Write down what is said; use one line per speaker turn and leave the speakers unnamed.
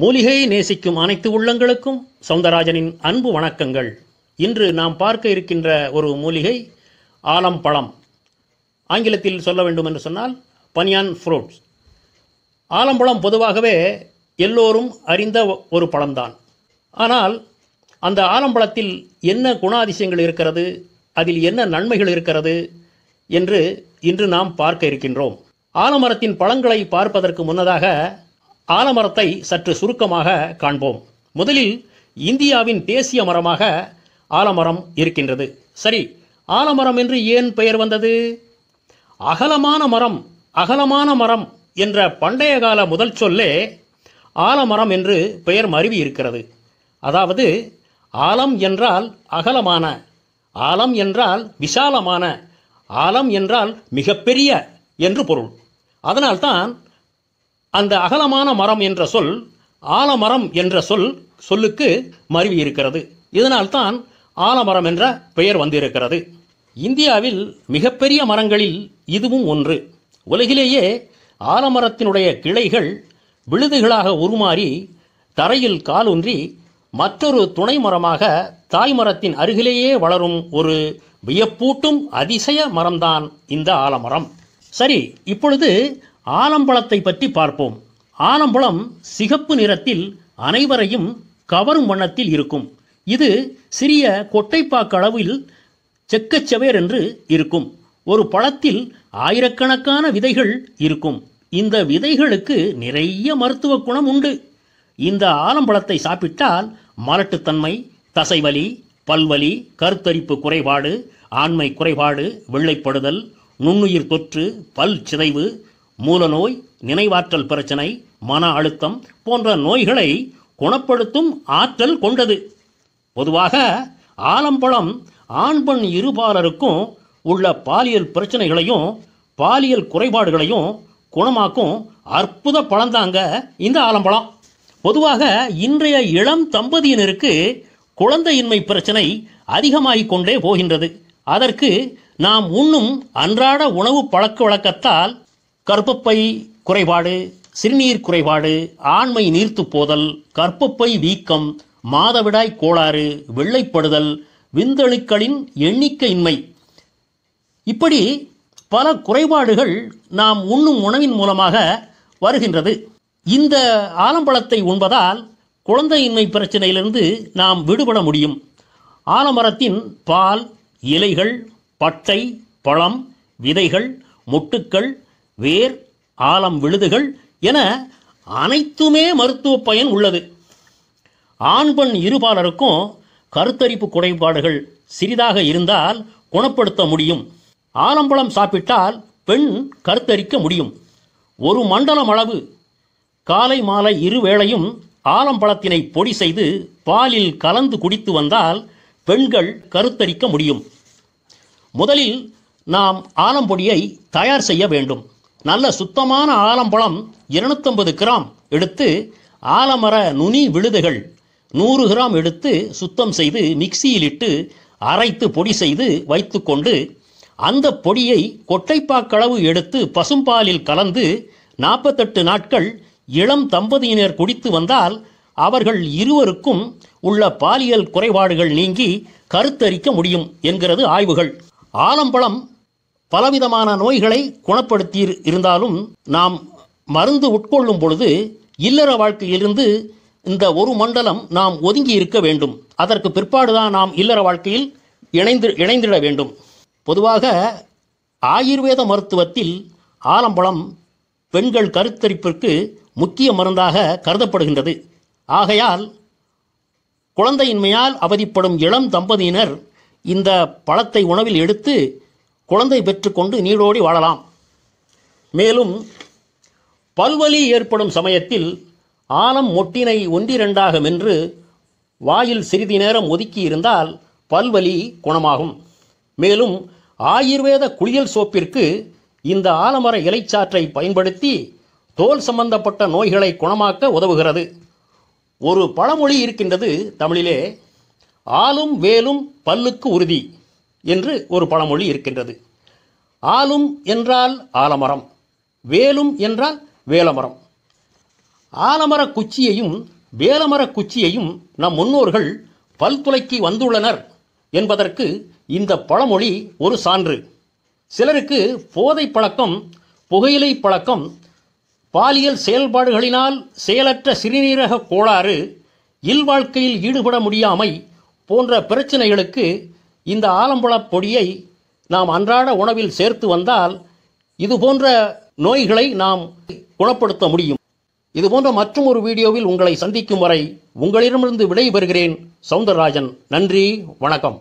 மூலிகையை நேசிக்கும் அனைத்து உள்ளங்களுக்கும் சவுந்தரராஜனின் அன்பு வணக்கங்கள் இன்று நாம் பார்க்க இருக்கின்ற ஒரு மூலிகை ஆலம்பழம் ஆங்கிலத்தில் சொல்ல வேண்டும் என்று சொன்னால் பனியான் ஃப்ரூட்ஸ் ஆலம்பழம் பொதுவாகவே எல்லோரும் அறிந்த ஒரு பழம்தான் ஆனால் அந்த ஆலம்பழத்தில் என்ன குணாதிசயங்கள் இருக்கிறது அதில் என்ன நன்மைகள் இருக்கிறது என்று இன்று நாம் பார்க்க இருக்கின்றோம் ஆலமரத்தின் பழங்களை பார்ப்பதற்கு முன்னதாக ஆலமரத்தை சற்று சுருக்கமாக காண்போம் முதலில் இந்தியாவின் தேசிய மரமாக ஆலமரம் இருக்கின்றது சரி ஆலமரம் என்று ஏன் பெயர் வந்தது அகலமான மரம் அகலமான மரம் என்ற பண்டைய கால முதல் சொல்லே ஆலமரம் என்று பெயர் மருவி இருக்கிறது அதாவது ஆலம் என்றால் அகலமான ஆலம் என்றால் விசாலமான ஆலம் என்றால் மிகப்பெரிய என்று பொருள் அதனால்தான் அந்த அகலமான மரம் என்ற சொல் ஆலமரம் என்ற சொல் சொல்லுக்கு மருவி இருக்கிறது இதனால்தான் ஆலமரம் என்ற பெயர் வந்திருக்கிறது இந்தியாவில் மிகப்பெரிய மரங்களில் இதுவும் ஒன்று உலகிலேயே ஆலமரத்தினுடைய கிளைகள் விழுதுகளாக உருமாறி தரையில் காலூன்றி மற்றொரு துணை மரமாக தாய்மரத்தின் அருகிலேயே வளரும் ஒரு வியப்பூட்டும் அதிசய மரம்தான் இந்த ஆலமரம் சரி இப்பொழுது ஆலம்பழத்தை பற்றி பார்ப்போம் ஆலம்பழம் சிகப்பு நிறத்தில் அனைவரையும் கவரும் வண்ணத்தில் இருக்கும் இது சிறிய கொட்டைப்பாக்களவில் அளவில் செக்கச்சவேர் என்று இருக்கும் ஒரு பழத்தில் ஆயிரக்கணக்கான விதைகள் இருக்கும் இந்த விதைகளுக்கு நிறைய மருத்துவ குணம் உண்டு இந்த ஆலம்பழத்தை சாப்பிட்டால் மலட்டுத்தன்மை தசைவலி பல்வலி கருத்தரிப்பு குறைபாடு ஆண்மை குறைபாடு வெள்ளைப்படுதல் நுண்ணுயிர் தொற்று பல் சிதைவு மூல நோய் நினைவாற்றல் பிரச்சனை மன அழுத்தம் போன்ற நோய்களை குணப்படுத்தும் ஆற்றல் கொண்டது பொதுவாக ஆலம்பழம் ஆண் பெண் இருபாலருக்கும் உள்ள பாலியல் பிரச்சனைகளையும் பாலியல் குறைபாடுகளையும் குணமாக்கும் அற்புத பழந்தாங்க இந்த ஆலம்பழம் பொதுவாக இன்றைய இளம் தம்பதியினருக்கு குழந்தையின்மை பிரச்சனை அதிகமாகிக் கொண்டே போகின்றது அதற்கு நாம் உண்ணும் அன்றாட உணவு பழக்க வழக்கத்தால் கற்பப்பை குறைபாடு சிறுநீர் குறைபாடு ஆண்மை நீர்த்து போதல் கற்பப்பை வீக்கம் மாதவிடாய் கோளாறு வெள்ளைப்படுதல் விந்தணுக்களின் எண்ணிக்கையின்மை இப்படி பல குறைபாடுகள் நாம் உண்ணும் உணவின் மூலமாக வருகின்றது இந்த ஆலம்பழத்தை உண்பதால் குழந்தையின்மை பிரச்சனையிலிருந்து நாம் விடுபட முடியும் ஆலமரத்தின் பால் இலைகள் பட்டை பழம் விதைகள் முட்டுக்கள் வேர் ஆலம் விழுதுகள் என அனைத்துமே மருத்துவ பயன் உள்ளது ஆண் பெண் இருபாலருக்கும் கருத்தரிப்பு குறைபாடுகள் சிறிதாக இருந்தால் குணப்படுத்த முடியும் ஆலம்பழம் சாப்பிட்டால் பெண் கருத்தரிக்க முடியும் ஒரு மண்டலம் அளவு காலை மாலை இருவேளையும் ஆலம்பழத்தினை பொடி செய்து பாலில் கலந்து குடித்து வந்தால் பெண்கள் கருத்தரிக்க முடியும் முதலில் நாம் ஆலம்பொடியை தயார் செய்ய வேண்டும் நல்ல சுத்தமான ஆலம்பழம் இருநூத்தம்பது கிராம் எடுத்து ஆலமர நுனி விழுதுகள் நூறு கிராம் எடுத்து சுத்தம் செய்து மிக்சியில் இட்டு அரைத்து பொடி செய்து வைத்துக்கொண்டு அந்த பொடியை கொட்டைப்பாக்களவு எடுத்து பசும்பாலில் கலந்து நாற்பத்தெட்டு நாட்கள் இளம் தம்பதியினர் குடித்து வந்தால் அவர்கள் இருவருக்கும் உள்ள பாலியல் குறைபாடுகள் நீங்கி கருத்தரிக்க முடியும் என்கிறது ஆய்வுகள் ஆலம்பழம் பலவிதமான நோய்களை குணப்படுத்தி இருந்தாலும் நாம் மருந்து உட்கொள்ளும் பொழுது இல்லற வாழ்க்கையிலிருந்து இந்த ஒரு மண்டலம் நாம் ஒதுங்கி இருக்க வேண்டும் அதற்கு பிற்பாடுதான் நாம் இல்லற வாழ்க்கையில் இணைந்து இணைந்திட வேண்டும் பொதுவாக ஆயுர்வேத மருத்துவத்தில் ஆலம்பழம் பெண்கள் கருத்தரிப்பிற்கு முக்கிய மருந்தாக கருதப்படுகின்றது ஆகையால் குழந்தையின்மையால் அவதிப்படும் இளம் தம்பதியினர் இந்த பழத்தை உணவில் எடுத்து குழந்தை பெற்றுக்கொண்டு நீடோடி வாழலாம் மேலும் பல்வலி ஏற்படும் சமயத்தில் ஆலம் மொட்டினை ஒன்றிரண்டாக மென்று வாயில் சிறிது நேரம் ஒதுக்கி இருந்தால் பல்வலி குணமாகும் மேலும் ஆயுர்வேத குளியல் சோப்பிற்கு இந்த ஆலமர இலைச்சாற்றை பயன்படுத்தி தோல் சம்பந்தப்பட்ட நோய்களை குணமாக்க உதவுகிறது ஒரு பழமொழி இருக்கின்றது தமிழிலே ஆளும் வேலும் பல்லுக்கு உறுதி என்று ஒரு பழமொழி இருக்கின்றது ஆலும் என்றால் ஆலமரம் வேலும் என்றால் வேலமரம் ஆலமர குச்சியையும் வேலமர குச்சியையும் நம் முன்னோர்கள் பல்துளைக்கு வந்துள்ளனர் என்பதற்கு இந்த பழமொழி ஒரு சான்று சிலருக்கு போதை பழக்கம் புகையிலை பழக்கம் பாலியல் செயல்பாடுகளினால் செயலற்ற சிறுநீரக கோளாறு இல்வாழ்க்கையில் ஈடுபட முடியாமை போன்ற பிரச்சனைகளுக்கு இந்த ஆலம்புழப் பொடியை நாம் அன்றாட உணவில் சேர்த்து வந்தால் இது போன்ற நோய்களை நாம் குணப்படுத்த முடியும் இது போன்ற மற்றும் ஒரு வீடியோவில் உங்களை சந்திக்கும் வரை உங்களிடமிருந்து விடைபெறுகிறேன் சவுந்தரராஜன் நன்றி வணக்கம்